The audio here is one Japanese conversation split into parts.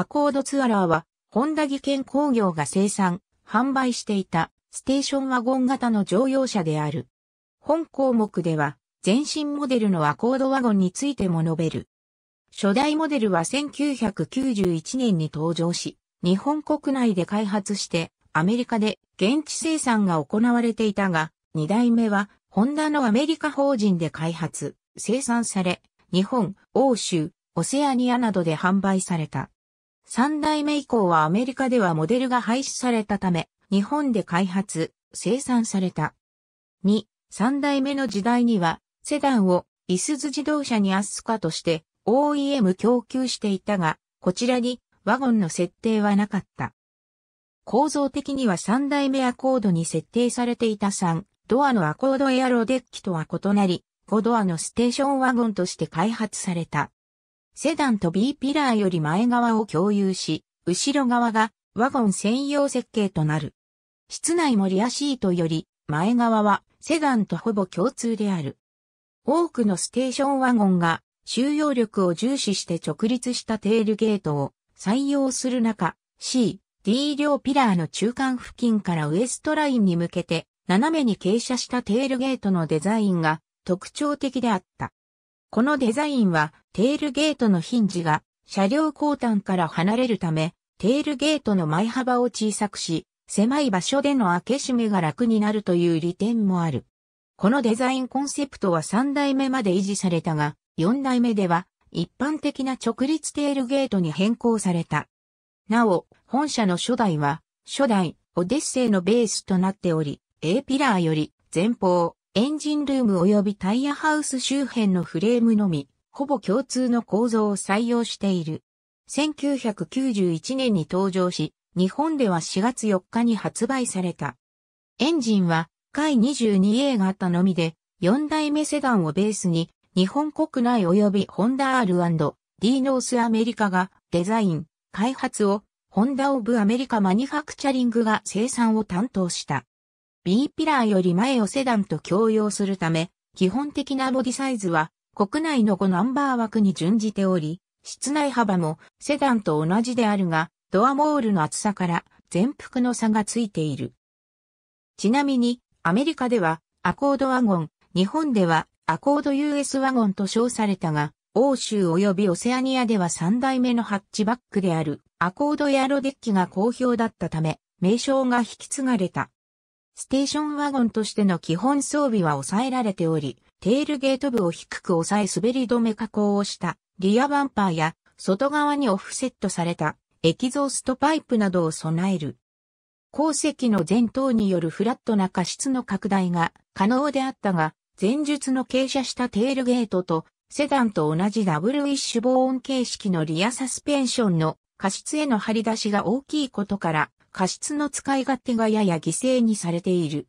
アコードツアラーは、本田技研工業が生産、販売していた、ステーションワゴン型の乗用車である。本項目では、全身モデルのアコードワゴンについても述べる。初代モデルは1991年に登場し、日本国内で開発して、アメリカで現地生産が行われていたが、2代目は、ホンダのアメリカ法人で開発、生産され、日本、欧州、オセアニアなどで販売された。三代目以降はアメリカではモデルが廃止されたため、日本で開発、生産された。二、三代目の時代には、セダンを、イスズ自動車にアスカとして OEM 供給していたが、こちらにワゴンの設定はなかった。構造的には三代目アコードに設定されていた三、ドアのアコードエアロデッキとは異なり、5ドアのステーションワゴンとして開発された。セダンと B ピラーより前側を共有し、後ろ側がワゴン専用設計となる。室内もリアシートより前側はセダンとほぼ共通である。多くのステーションワゴンが収容力を重視して直立したテールゲートを採用する中、C、D 両ピラーの中間付近からウエストラインに向けて斜めに傾斜したテールゲートのデザインが特徴的であった。このデザインはテールゲートのヒンジが車両後端から離れるため、テールゲートの前幅を小さくし、狭い場所での開け閉めが楽になるという利点もある。このデザインコンセプトは3代目まで維持されたが、4代目では一般的な直立テールゲートに変更された。なお、本社の初代は、初代オデッセイのベースとなっており、A ピラーより前方、エンジンルーム及びタイヤハウス周辺のフレームのみ、ほぼ共通の構造を採用している。1991年に登場し、日本では4月4日に発売された。エンジンは、回 22A 型のみで、4代目セダンをベースに、日本国内及びホンダ R&D ノースアメリカがデザイン、開発を、ホンダオブアメリカマニファクチャリングが生産を担当した。B ピラーより前をセダンと共用するため、基本的なボディサイズは国内の5ナンバー枠に準じており、室内幅もセダンと同じであるが、ドアモールの厚さから全幅の差がついている。ちなみに、アメリカではアコードワゴン、日本ではアコード US ワゴンと称されたが、欧州及びオセアニアでは3代目のハッチバックであるアコードエアロデッキが好評だったため、名称が引き継がれた。ステーションワゴンとしての基本装備は抑えられており、テールゲート部を低く抑え滑り止め加工をしたリアバンパーや外側にオフセットされたエキゾーストパイプなどを備える。鉱石の前頭によるフラットな過失の拡大が可能であったが、前述の傾斜したテールゲートとセダンと同じダブルウィッシュ防音形式のリアサスペンションの過失への張り出しが大きいことから、過失の使い勝手がやや犠牲にされている。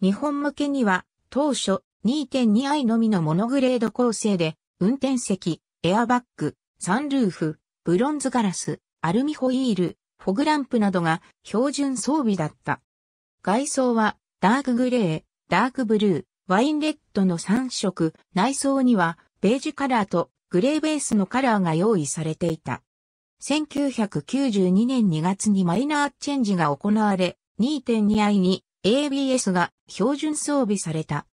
日本向けには当初 2.2i のみのモノグレード構成で運転席、エアバッグ、サンルーフ、ブロンズガラス、アルミホイール、フォグランプなどが標準装備だった。外装はダークグレー、ダークブルー、ワインレッドの3色、内装にはベージュカラーとグレーベースのカラーが用意されていた。1992年2月にマイナーチェンジが行われ、2.2i に ABS が標準装備された。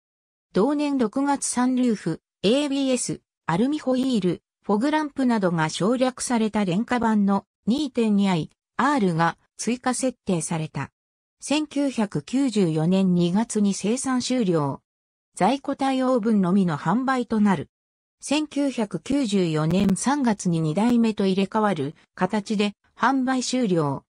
同年6月サンルーフ、ABS、アルミホイール、フォグランプなどが省略された廉価版の 2.2i、R が追加設定された。1994年2月に生産終了。在庫対応分のみの販売となる。1994年3月に2代目と入れ替わる形で販売終了。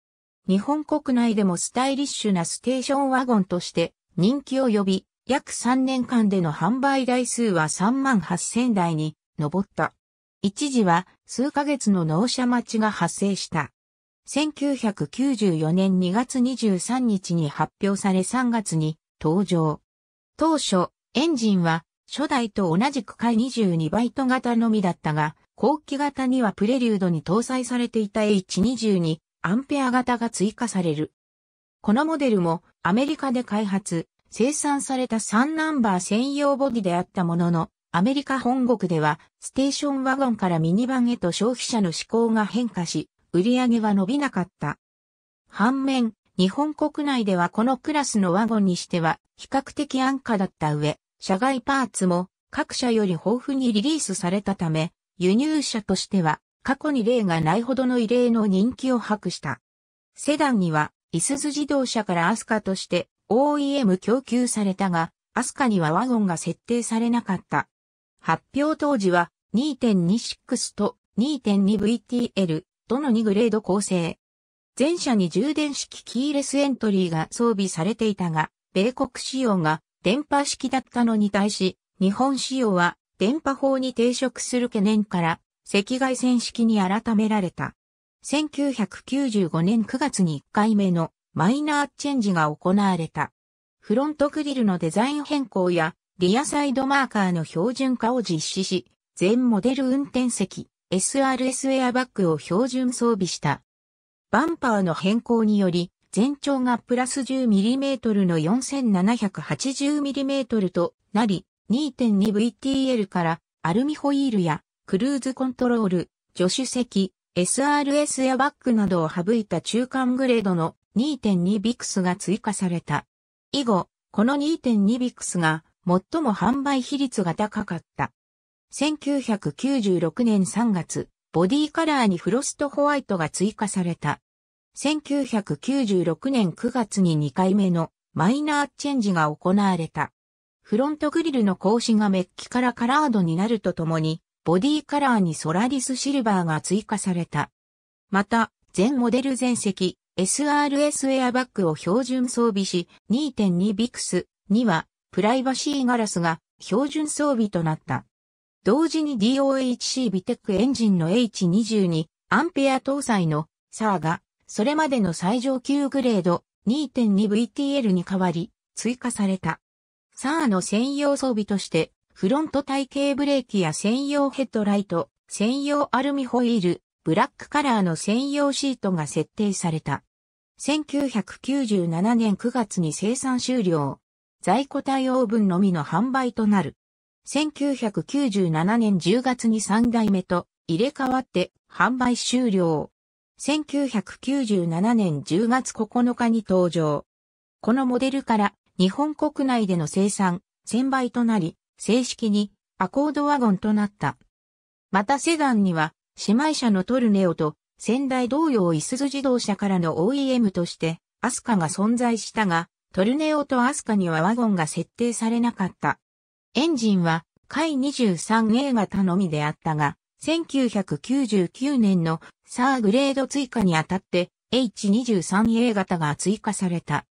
日本国内でもスタイリッシュなステーションワゴンとして人気を呼び、約3年間での販売台数は3万8000台に上った。一時は数ヶ月の納車待ちが発生した。1994年2月23日に発表され3月に登場。当初、エンジンは初代と同じく回22バイト型のみだったが、後期型にはプレリュードに搭載されていた H22 アンペア型が追加される。このモデルもアメリカで開発、生産された3ナンバー専用ボディであったものの、アメリカ本国ではステーションワゴンからミニバンへと消費者の思考が変化し、売り上げは伸びなかった。反面、日本国内ではこのクラスのワゴンにしては比較的安価だった上、社外パーツも各社より豊富にリリースされたため、輸入車としては過去に例がないほどの異例の人気を博した。セダンには、イスズ自動車からアスカとして OEM 供給されたが、アスカにはワゴンが設定されなかった。発表当時は2.26と 2.2VTL との2グレード構成。全車に充電式キーレスエントリーが装備されていたが、米国仕様が電波式だったのに対し、日本仕様は電波法に抵触する懸念から赤外線式に改められた。1995年9月に1回目のマイナーチェンジが行われた。フロントグリルのデザイン変更やリアサイドマーカーの標準化を実施し、全モデル運転席 SRS エアバッグを標準装備した。バンパーの変更により、全長がプラス 10mm の 4780mm となり、2.2VTL からアルミホイールやクルーズコントロール、助手席、SRS やバックなどを省いた中間グレードの2 2 v i x が追加された。以後、この2 2 v i x が最も販売比率が高かった。1996年3月、ボディカラーにフロストホワイトが追加された。1996年9月に2回目のマイナーチェンジが行われた。フロントグリルの格子がメッキからカラードになるとともに、ボディカラーにソラリスシルバーが追加された。また、全モデル全席 SRS エアバッグを標準装備し、2.2ビクスにはプライバシーガラスが標準装備となった。同時に DOHC ビテックエンジンの H22 アンペア搭載のサーガそれまでの最上級グレード 2.2VTL に代わり追加された。サーの専用装備としてフロント体系ブレーキや専用ヘッドライト、専用アルミホイール、ブラックカラーの専用シートが設定された。1997年9月に生産終了。在庫対応分のみの販売となる。1997年10月に3代目と入れ替わって販売終了。1997年10月9日に登場。このモデルから日本国内での生産、1000倍となり、正式にアコードワゴンとなった。またセダンには姉妹車のトルネオと先代同様イスズ自動車からの OEM としてアスカが存在したが、トルネオとアスカにはワゴンが設定されなかった。エンジンは、回 23A 型のみであったが、1999年のサーグレード追加にあたって H23A 型が追加された。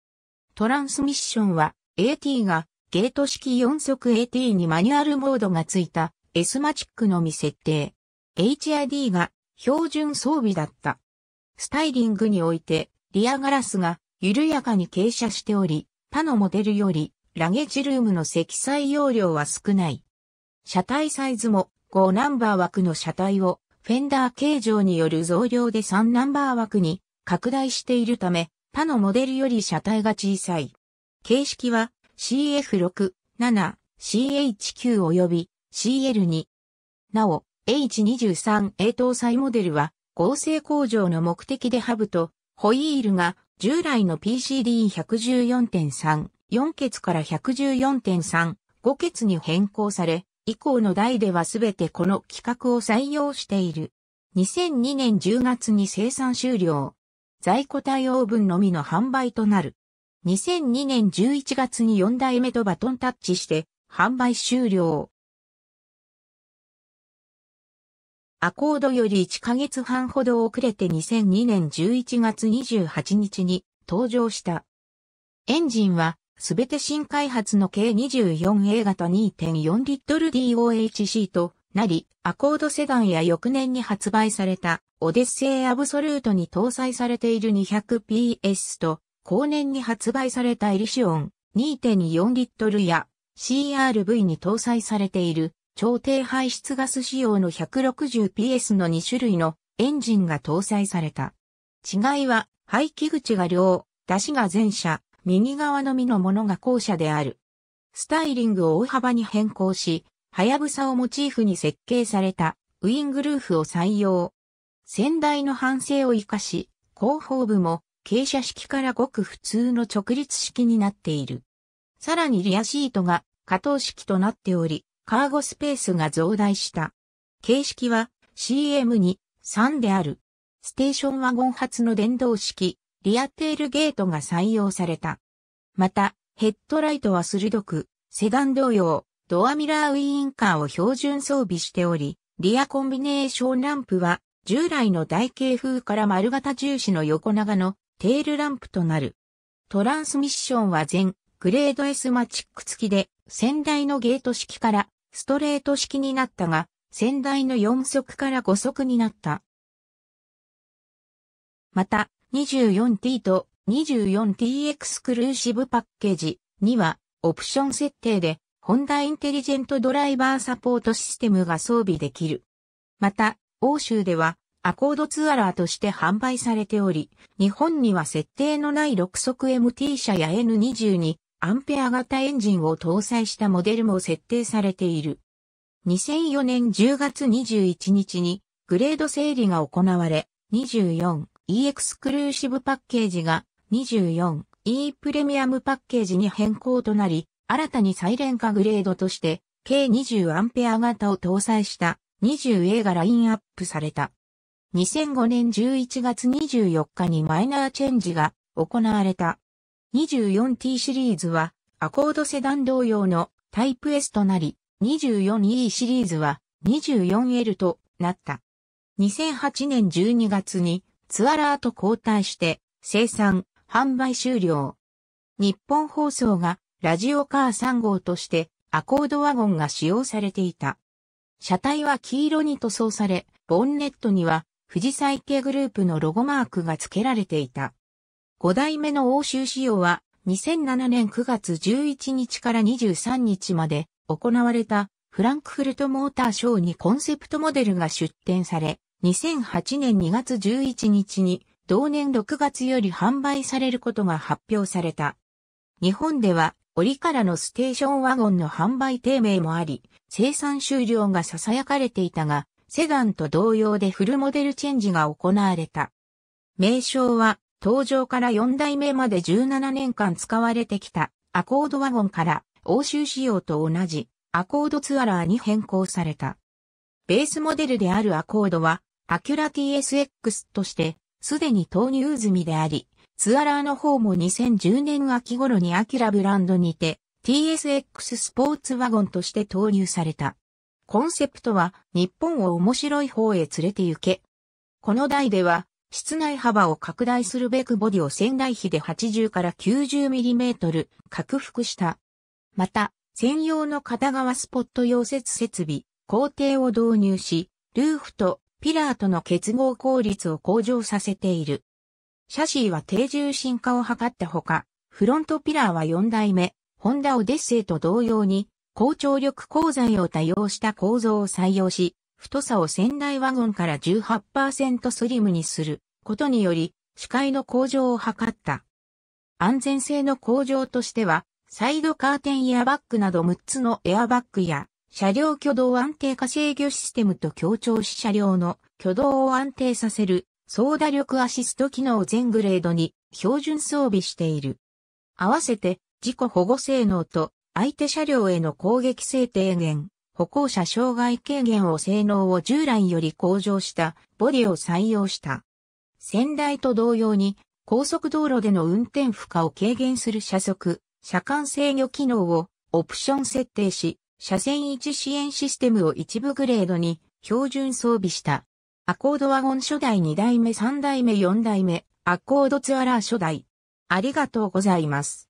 トランスミッションは AT がゲート式4速 AT にマニュアルモードがついた S マチックのみ設定。HID が標準装備だった。スタイリングにおいてリアガラスが緩やかに傾斜しており、他のモデルよりラゲージルームの積載容量は少ない。車体サイズも5ナンバー枠の車体をフェンダー形状による増量で3ナンバー枠に拡大しているため、他のモデルより車体が小さい。形式は CF6、7、CH9 及び CL2。なお、H23A 搭載モデルは合成工場の目的でハブとホイールが従来の PCD114.3、4ケツから114.3、5ケツに変更され、以降の代ではすべてこの規格を採用している。2002年10月に生産終了。在庫対応分のみの販売となる。2002年11月に4代目とバトンタッチして販売終了。アコードより1ヶ月半ほど遅れて2002年11月28日に登場した。エンジンはすべて新開発の計24映画と2.4リットル DOHC となり、アコードセダンや翌年に発売されたオデッセイアブソルートに搭載されている 200PS と、後年に発売されたエリシオン2.4リットルや CRV に搭載されている超低排出ガス仕様の 160PS の2種類のエンジンが搭載された。違いは、排気口が両、出しが全車、右側のみのものが後者である。スタイリングを大幅に変更し、はやぶさをモチーフに設計されたウィングルーフを採用。先代の反省を活かし、後方部も傾斜式からごく普通の直立式になっている。さらにリアシートが下等式となっており、カーゴスペースが増大した。形式は CM に3である。ステーションワゴン発の電動式リアテールゲートが採用された。また、ヘッドライトは鋭く、セダン同様、ドアミラーウィーンカーを標準装備しており、リアコンビネーションランプは、従来の台形風から丸型重視の横長のテールランプとなる。トランスミッションは全グレード S マチック付きで、先代のゲート式からストレート式になったが、先代の4速から5速になった。また、24T と 24T エクスクルーシブパッケージにはオプション設定でホンダインテリジェントドライバーサポートシステムが装備できる。また、欧州ではアコードツアラーとして販売されており、日本には設定のない6速 MT 車や N22 アンペア型エンジンを搭載したモデルも設定されている。2004年10月21日にグレード整理が行われ、24 E エクスクルーシブパッケージが 24E プレミアムパッケージに変更となり、新たにサイレンカグレードとして計2 0ア型を搭載した 20A がラインアップされた。2005年11月24日にマイナーチェンジが行われた。24T シリーズはアコードセダン同様のタイプ S となり、24E シリーズは 24L となった。2008年12月にツアラーと交代して生産、販売終了。日本放送がラジオカー3号としてアコードワゴンが使用されていた。車体は黄色に塗装され、ボンネットには富士サイケグループのロゴマークが付けられていた。5代目の欧州仕様は2007年9月11日から23日まで行われたフランクフルトモーターショーにコンセプトモデルが出展され、2008年2月11日に同年6月より販売されることが発表された。日本では折からのステーションワゴンの販売低迷もあり、生産終了が囁かれていたが、セダンと同様でフルモデルチェンジが行われた。名称は、登場から4代目まで17年間使われてきたアコードワゴンから欧州仕様と同じアコードツアラーに変更された。ベースモデルであるアコードはアキュラ TSX として、すでに投入済みであり、ツアラーの方も2010年秋頃にアキュラブランドにて TSX スポーツワゴンとして投入された。コンセプトは日本を面白い方へ連れて行け。この台では室内幅を拡大するべくボディを仙台比で80から 90mm 拡幅した。また、専用の片側スポット溶接設備、工程を導入し、ルーフとピラーとの結合効率を向上させている。シャシーは低重心化を図ったほか、フロントピラーは4代目、ホンダオデッセイと同様に、高張力鋼材を多用した構造を採用し、太さを仙台ワゴンから18%スリムにすることにより、視界の向上を図った。安全性の向上としては、サイドカーテンエアバッグなど6つのエアバッグや、車両挙動安定化制御システムと協調し車両の挙動を安定させる操打力アシスト機能を全グレードに標準装備している。合わせて自己保護性能と相手車両への攻撃性低減、歩行者障害軽減を性能を従来より向上したボディを採用した。先代と同様に高速道路での運転負荷を軽減する車速、車間制御機能をオプション設定し、車線位置支援システムを一部グレードに標準装備した。アコードワゴン初代2代目3代目4代目、アコードツアラー初代。ありがとうございます。